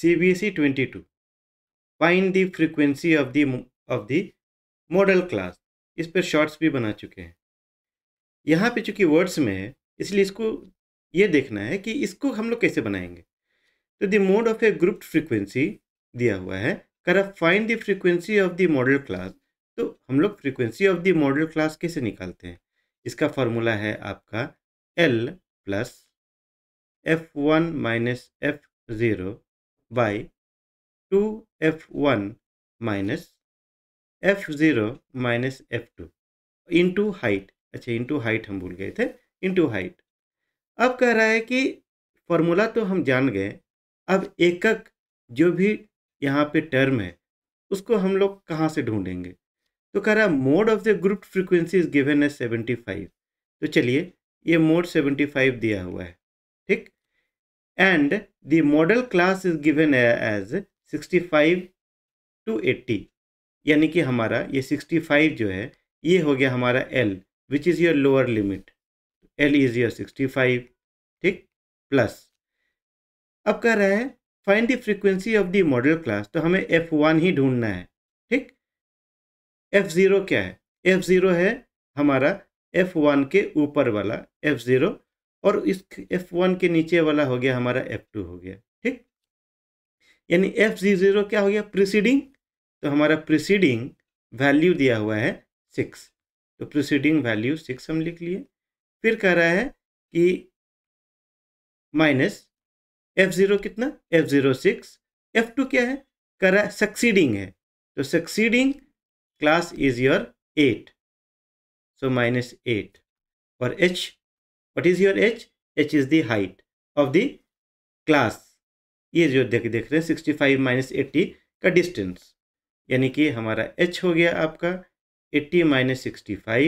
CBSE 22. Find the frequency of the of the modal class इस पर shorts भी बना चुके हैं यहाँ पे चूंकि वर्ड्स में है इसलिए इसको ये देखना है कि इसको हम लोग कैसे बनाएंगे तो the mode of a grouped frequency दिया हुआ है कर find the frequency of the modal class तो हम लोग frequency of the modal class कैसे निकालते हैं इसका फॉर्मूला है आपका L plus F one minus F zero by 2f1 minus f0 minus f2 into height अच्छा इंटू हाइट हम भूल गए थे इंटू हाइट अब कह रहा है कि फॉर्मूला तो हम जान गए अब एकक जो भी यहाँ पे टर्म है उसको हम लोग कहाँ से ढूंढेंगे तो कह रहा है mode of the group frequency is given as seventy five तो चलिए ये मोड सेवेंटी फाइव दिया हुआ है ठीक and the model class is given as 65 to 80 यानी कि हमारा ये 65 जो है ये हो गया हमारा L which is your lower limit L is your 65 ठीक प्लस अब कह रहा है find the frequency of the modal class तो हमें F1 ही ढूंढना है ठीक F0 क्या है F0 है हमारा F1 के ऊपर वाला F0 और इस एफ वन के नीचे वाला हो गया हमारा एफ टू हो गया ठीक यानी एफ जी जीरो क्या हो गया प्रिसीडिंग तो हमारा प्रिसीडिंग वैल्यू दिया हुआ है सिक्स तो प्रिसीडिंग वैल्यू सिक्स हम लिख लिए फिर कह रहा है कि माइनस एफ ज़ीरो कितना F zero six F two क्या है कह रहा है सक्सीडिंग है तो succeeding class is your eight so minus eight और H what is your H H is the height of the class ये जो देख देख रहे हैं सिक्सटी फाइव माइनस एट्टी का डिस्टेंस यानी कि हमारा एच हो गया आपका eighty minus sixty five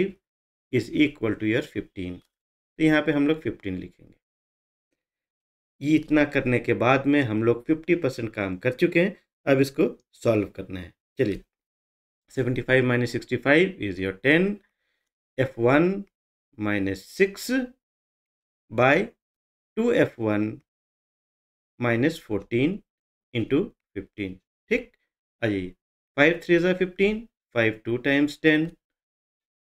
is equal to your fifteen तो यहाँ पे हम लोग फिफ्टीन लिखेंगे ये इतना करने के बाद में हम लोग फिफ्टी परसेंट काम कर चुके हैं अब इसको सॉल्व करना है चलिए seventy five minus sixty five is your ten F one minus six by two F one minus fourteen into fifteen ठीक आइए फाइव थ्री ज़ा fifteen five two times ten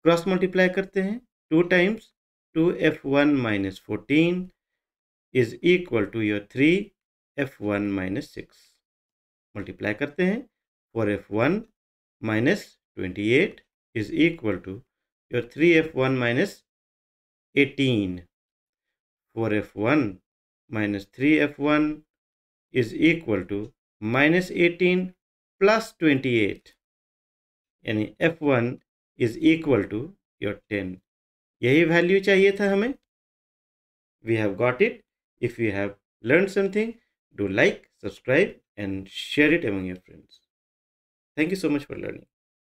cross multiply करते हैं two times two F one minus fourteen is equal to your three F one minus six multiply करते हैं four F one minus twenty eight is equal to your three F one minus eighteen 4 f1 minus 3 f1 is equal to minus 18 plus 28 any f1 is equal to your 10 yahi value chahiye tha hume? we have got it if you have learned something do like subscribe and share it among your friends thank you so much for learning